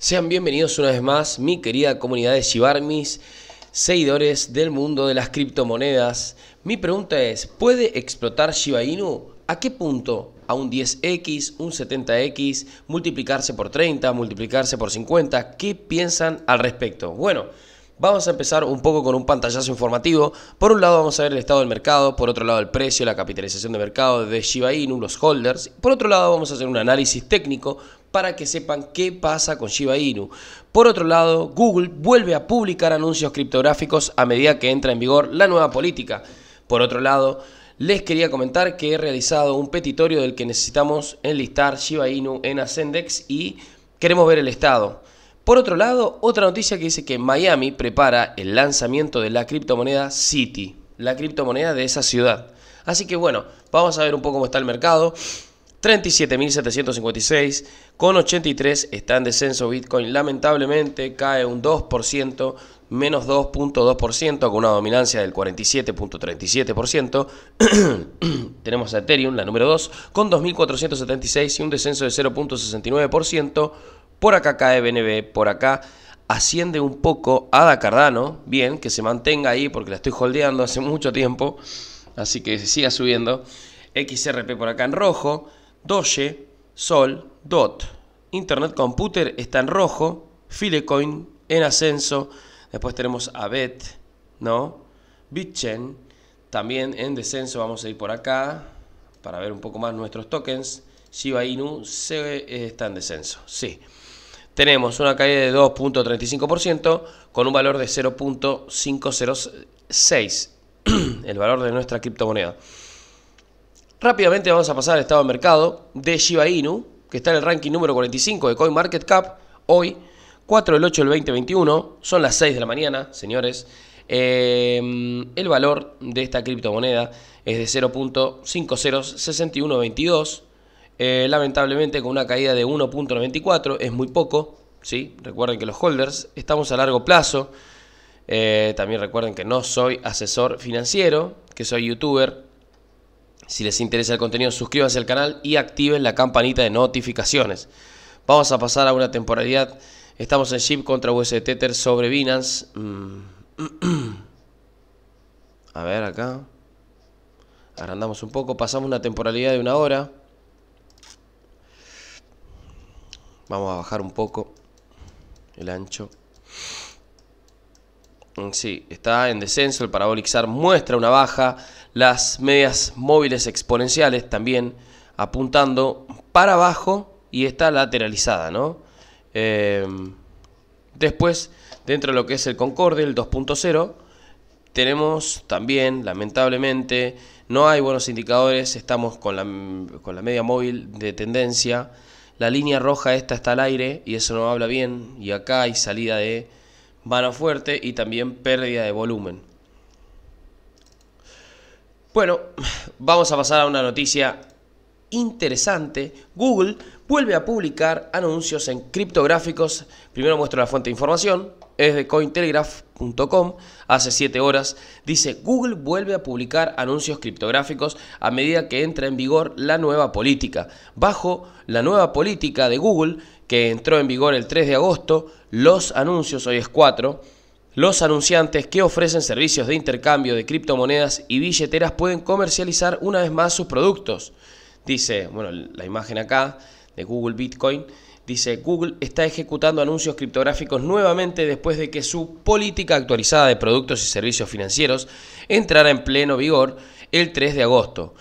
Sean bienvenidos una vez más, mi querida comunidad de Shibarmis, seguidores del mundo de las criptomonedas. Mi pregunta es, ¿puede explotar Shiba Inu? ¿A qué punto? ¿A un 10x, un 70x, multiplicarse por 30, multiplicarse por 50? ¿Qué piensan al respecto? Bueno, Vamos a empezar un poco con un pantallazo informativo. Por un lado vamos a ver el estado del mercado, por otro lado el precio, la capitalización de mercado de Shiba Inu, los holders. Por otro lado vamos a hacer un análisis técnico para que sepan qué pasa con Shiba Inu. Por otro lado, Google vuelve a publicar anuncios criptográficos a medida que entra en vigor la nueva política. Por otro lado, les quería comentar que he realizado un petitorio del que necesitamos enlistar Shiba Inu en Ascendex y queremos ver el estado. Por otro lado, otra noticia que dice que Miami prepara el lanzamiento de la criptomoneda City, la criptomoneda de esa ciudad. Así que bueno, vamos a ver un poco cómo está el mercado. 37.756 con 83 está en descenso Bitcoin. Lamentablemente cae un 2%, menos 2.2% con una dominancia del 47.37%. Tenemos a Ethereum, la número 2, con 2.476 y un descenso de 0.69%. Por acá cae BNB, por acá asciende un poco Ada Cardano. Bien, que se mantenga ahí porque la estoy holdeando hace mucho tiempo. Así que siga subiendo. XRP por acá en rojo. Doge, Sol, DOT, Internet Computer está en rojo, Filecoin en ascenso, después tenemos Avet, ¿no? BitChain también en descenso, vamos a ir por acá para ver un poco más nuestros tokens. Shiba Inu se, eh, está en descenso, sí. Tenemos una caída de 2.35% con un valor de 0.506, el valor de nuestra criptomoneda. Rápidamente vamos a pasar al estado de mercado de Shiba Inu, que está en el ranking número 45 de CoinMarketCap hoy, 4 del 8 del 2021, son las 6 de la mañana, señores. Eh, el valor de esta criptomoneda es de 0.506122, eh, lamentablemente con una caída de 1.94, es muy poco, ¿sí? Recuerden que los holders estamos a largo plazo, eh, también recuerden que no soy asesor financiero, que soy youtuber, si les interesa el contenido, suscríbanse al canal y activen la campanita de notificaciones. Vamos a pasar a una temporalidad. Estamos en Ship contra U.S. Tether sobre Binance. Mm. A ver acá. Agrandamos un poco. Pasamos una temporalidad de una hora. Vamos a bajar un poco el ancho. Mm, sí, está en descenso. El Parabolic muestra una baja las medias móviles exponenciales también apuntando para abajo y está lateralizada, ¿no? Em, después, dentro de lo que es el Concorde, el 2.0, tenemos también, lamentablemente, no hay buenos indicadores, estamos con la, con la media móvil de tendencia, la línea roja esta está al aire y eso no habla bien, y acá hay salida de mano fuerte y también pérdida de volumen. Bueno, vamos a pasar a una noticia interesante. Google vuelve a publicar anuncios en criptográficos. Primero muestro la fuente de información. Es de cointelegraph.com. Hace 7 horas dice Google vuelve a publicar anuncios criptográficos a medida que entra en vigor la nueva política. Bajo la nueva política de Google, que entró en vigor el 3 de agosto, los anuncios, hoy es 4, los anunciantes que ofrecen servicios de intercambio de criptomonedas y billeteras pueden comercializar una vez más sus productos. Dice, bueno, la imagen acá de Google Bitcoin, dice Google está ejecutando anuncios criptográficos nuevamente después de que su política actualizada de productos y servicios financieros entrara en pleno vigor el 3 de agosto.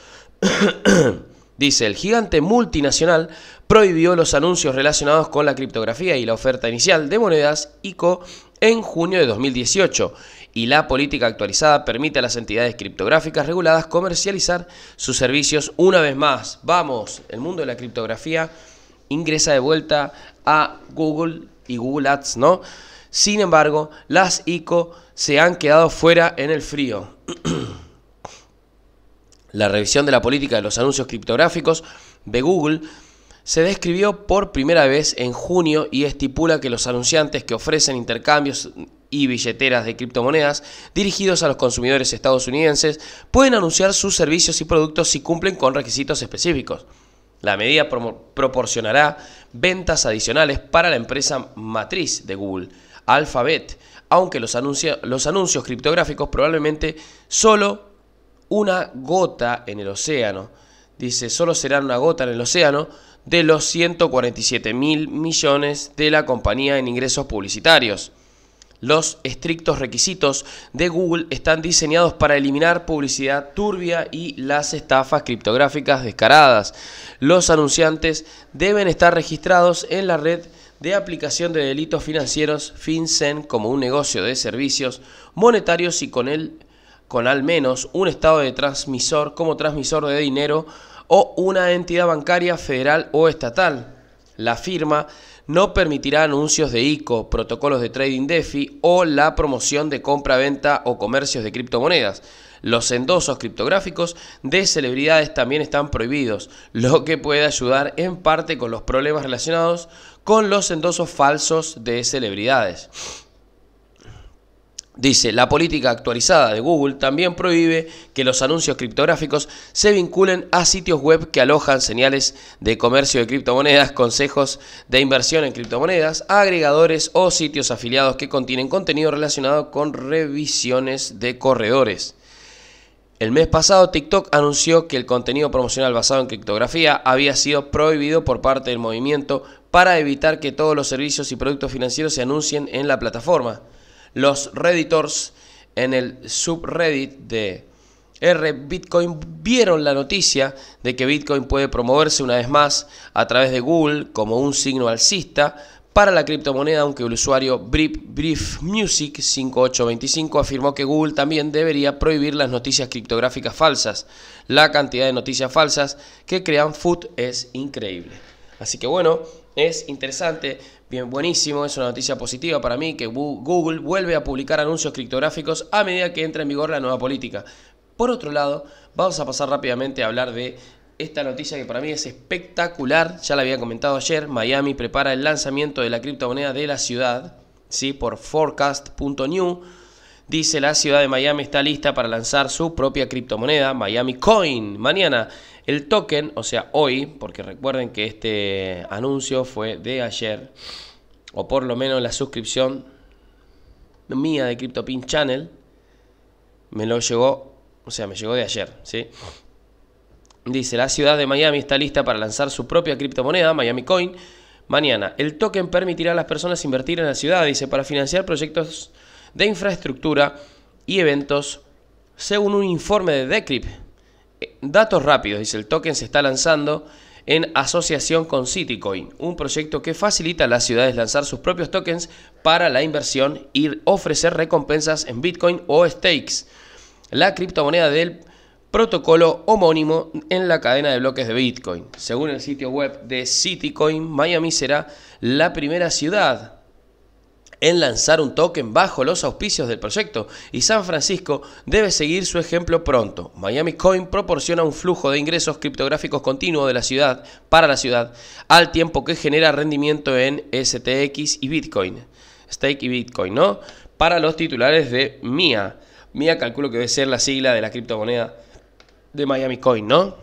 dice, el gigante multinacional prohibió los anuncios relacionados con la criptografía y la oferta inicial de monedas ICO en junio de 2018 y la política actualizada permite a las entidades criptográficas reguladas comercializar sus servicios una vez más. Vamos, el mundo de la criptografía ingresa de vuelta a Google y Google Ads, ¿no? Sin embargo, las ICO se han quedado fuera en el frío. la revisión de la política de los anuncios criptográficos de Google se describió por primera vez en junio y estipula que los anunciantes que ofrecen intercambios y billeteras de criptomonedas dirigidos a los consumidores estadounidenses pueden anunciar sus servicios y productos si cumplen con requisitos específicos. La medida proporcionará ventas adicionales para la empresa matriz de Google, Alphabet, aunque los, anuncios criptográficos probablemente solo una gota en el océano. Dice, solo serán una gota en el océano de los 147 mil millones de la compañía en ingresos publicitarios. Los estrictos requisitos de Google están diseñados para eliminar publicidad turbia y las estafas criptográficas descaradas. Los anunciantes deben estar registrados en la red de aplicación de delitos financieros FinCEN como un negocio de servicios monetarios y con él con al menos un estado de transmisor como transmisor de dinero o una entidad bancaria federal o estatal. La firma no permitirá anuncios de ICO, protocolos de trading DeFi o la promoción de compra-venta o comercios de criptomonedas. Los endosos criptográficos de celebridades también están prohibidos, lo que puede ayudar en parte con los problemas relacionados con los endosos falsos de celebridades. Dice, la política actualizada de Google también prohíbe que los anuncios criptográficos se vinculen a sitios web que alojan señales de comercio de criptomonedas, consejos de inversión en criptomonedas, agregadores o sitios afiliados que contienen contenido relacionado con revisiones de corredores. El mes pasado TikTok anunció que el contenido promocional basado en criptografía había sido prohibido por parte del movimiento para evitar que todos los servicios y productos financieros se anuncien en la plataforma los redditors en el subreddit de R Bitcoin vieron la noticia de que Bitcoin puede promoverse una vez más a través de Google como un signo alcista para la criptomoneda, aunque el usuario briefmusic Music 5825 afirmó que Google también debería prohibir las noticias criptográficas falsas. La cantidad de noticias falsas que crean Food es increíble. Así que bueno, es interesante Bien, buenísimo, es una noticia positiva para mí que Google vuelve a publicar anuncios criptográficos a medida que entra en vigor la nueva política. Por otro lado, vamos a pasar rápidamente a hablar de esta noticia que para mí es espectacular, ya la había comentado ayer, Miami prepara el lanzamiento de la criptomoneda de la ciudad, ¿sí? por forecast.new. Dice la ciudad de Miami está lista para lanzar su propia criptomoneda, Miami Coin, mañana el token, o sea, hoy, porque recuerden que este anuncio fue de ayer, o por lo menos la suscripción mía de CryptoPin Channel, me lo llegó, o sea, me llegó de ayer, ¿sí? Dice, la ciudad de Miami está lista para lanzar su propia criptomoneda, Miami Coin, mañana. El token permitirá a las personas invertir en la ciudad, dice, para financiar proyectos de infraestructura y eventos, según un informe de Decrypt Datos rápidos, dice, el token se está lanzando en asociación con Citycoin, un proyecto que facilita a las ciudades lanzar sus propios tokens para la inversión y ofrecer recompensas en Bitcoin o stakes, la criptomoneda del protocolo homónimo en la cadena de bloques de Bitcoin. Según el sitio web de Citycoin, Miami será la primera ciudad en lanzar un token bajo los auspicios del proyecto y San Francisco debe seguir su ejemplo pronto. Miami Coin proporciona un flujo de ingresos criptográficos continuo de la ciudad para la ciudad al tiempo que genera rendimiento en STX y Bitcoin, stake y Bitcoin, ¿no? Para los titulares de MIA. MIA calculo que debe ser la sigla de la criptomoneda de Miami Coin, ¿no?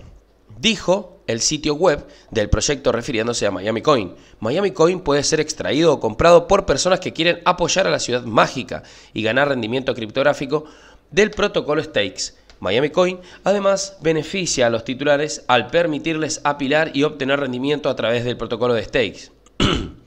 Dijo el sitio web del proyecto refiriéndose a Miami Coin. Miami Coin puede ser extraído o comprado por personas que quieren apoyar a la ciudad mágica y ganar rendimiento criptográfico del protocolo Stakes. Miami Coin además beneficia a los titulares al permitirles apilar y obtener rendimiento a través del protocolo de Stakes.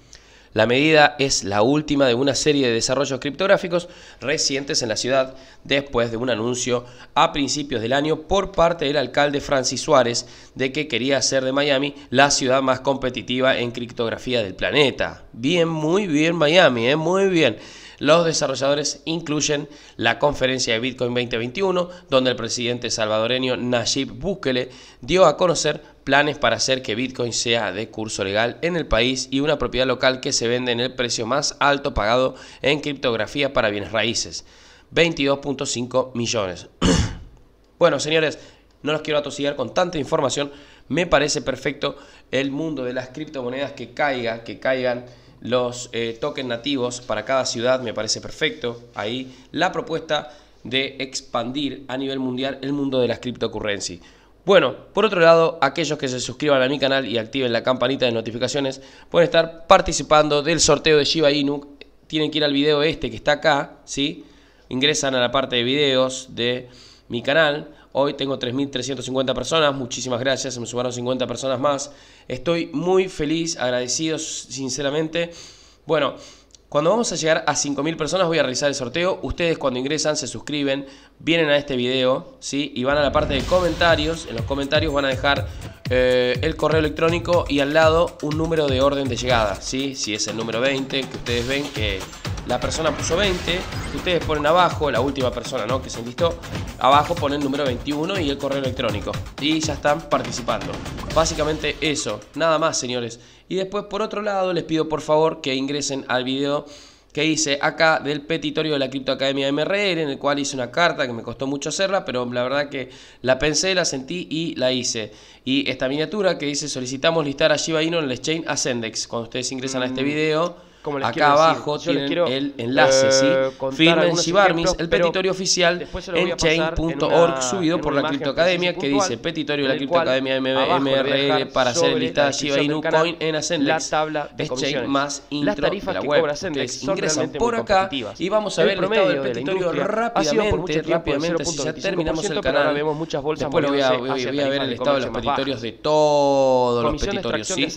La medida es la última de una serie de desarrollos criptográficos recientes en la ciudad después de un anuncio a principios del año por parte del alcalde Francis Suárez de que quería hacer de Miami la ciudad más competitiva en criptografía del planeta. Bien, muy bien Miami, ¿eh? muy bien. Los desarrolladores incluyen la conferencia de Bitcoin 2021, donde el presidente salvadoreño Nayib Bukele dio a conocer planes para hacer que Bitcoin sea de curso legal en el país y una propiedad local que se vende en el precio más alto pagado en criptografía para bienes raíces, 22.5 millones. bueno, señores, no los quiero atosillar con tanta información. Me parece perfecto el mundo de las criptomonedas que caigan, que caigan los eh, tokens nativos para cada ciudad me parece perfecto. Ahí la propuesta de expandir a nivel mundial el mundo de las criptocurrency. Bueno, por otro lado, aquellos que se suscriban a mi canal y activen la campanita de notificaciones pueden estar participando del sorteo de Shiba Inu. Tienen que ir al video este que está acá, si Ingresan a la parte de videos de mi canal Hoy tengo 3.350 personas, muchísimas gracias, se me sumaron 50 personas más. Estoy muy feliz, agradecido sinceramente. Bueno, cuando vamos a llegar a 5.000 personas voy a realizar el sorteo. Ustedes cuando ingresan se suscriben, vienen a este video ¿sí? y van a la parte de comentarios. En los comentarios van a dejar eh, el correo electrónico y al lado un número de orden de llegada. ¿sí? Si es el número 20 que ustedes ven que la persona puso 20, ustedes ponen abajo, la última persona ¿no? que se enlistó, abajo ponen el número 21 y el correo electrónico. Y ya están participando. Básicamente eso, nada más señores. Y después por otro lado les pido por favor que ingresen al video que hice acá del petitorio de la Cryptoacademia MRR, en el cual hice una carta que me costó mucho hacerla, pero la verdad que la pensé, la sentí y la hice. Y esta miniatura que dice solicitamos listar a Shiba en el exchange Ascendex. Cuando ustedes ingresan a este mm. video Acá abajo tienen el enlace, ¿sí? Eh, Firmen Shibarmis, el petitorio oficial en chain.org subido por la criptoacademia que dice petitorio de la criptoacademia MRL para hacer el listado este Shiba Inu Coin en Ascendex. Chain más intro de la web. Ustedes ingresan por acá y vamos a ver el estado del petitorio rápidamente, rápidamente, si ya terminamos el canal. Después voy a ver el estado de los petitorios de todos los petitorios, ¿sí?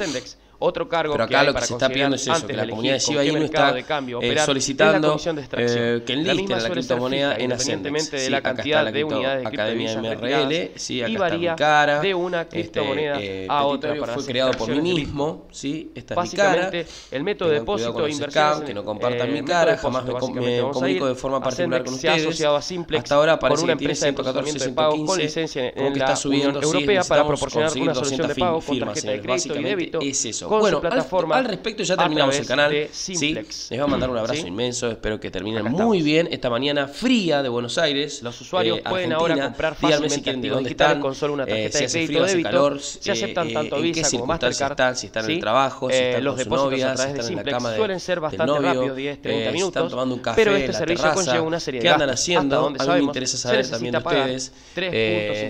Otro cargo Pero acá que hay lo que para se está pidiendo es eso, que la comunidad de ahí no está de cambio, solicitando de eh, que enliste la, la criptomoneda fija, en Independientemente de sí, la cantidad la de unidades de criptomoneda MRL, sí, acá y varía está cara. de una este, criptomoneda este, eh, a otra. Para fue creado por mí mismo, sí, esta es mi cara. el método de depósito e inversión. Que no compartan eh, mi cara, jamás me comunico de forma particular con ustedes. Hasta ahora parece procesamiento de pagos con licencia en la Unión Europea para proporcionar una solución de pago con tarjeta de crédito y débito. Es eso con bueno, su plataforma. Al, al respecto ya terminamos el canal. Simplex. ¿sí? Les voy a mandar un abrazo ¿Sí? inmenso. Espero que terminen muy bien esta mañana fría de Buenos Aires. Los usuarios eh, pueden ahora comprar fácilmente si quieren, dónde están, con solo una eh, tarjeta eh, si de hace crédito, frío, hace calor, si eh, aceptan eh, Visa qué como Mastercard, están, si están en el trabajo, si eh, están los con depósitos novia, a través si de Simplex suelen ser bastante rápidos, 10, 30 minutos. pero este servicio conlleva una serie de ¿Qué andan haciendo? A mí me interesa saber también de ustedes.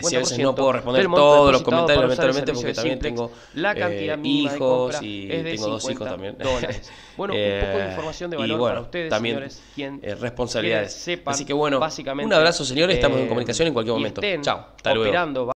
Si a veces no puedo responder todos los comentarios, lamentablemente, porque también tengo la cantidad mínima hijos, y tengo dos hijos también. Dólares. Bueno, un poco de eh, información de valor para ustedes, también, señores. eh, responsabilidades. Así que bueno, básicamente, un abrazo, señores. Estamos en eh, comunicación en cualquier momento. Chao. Hasta luego.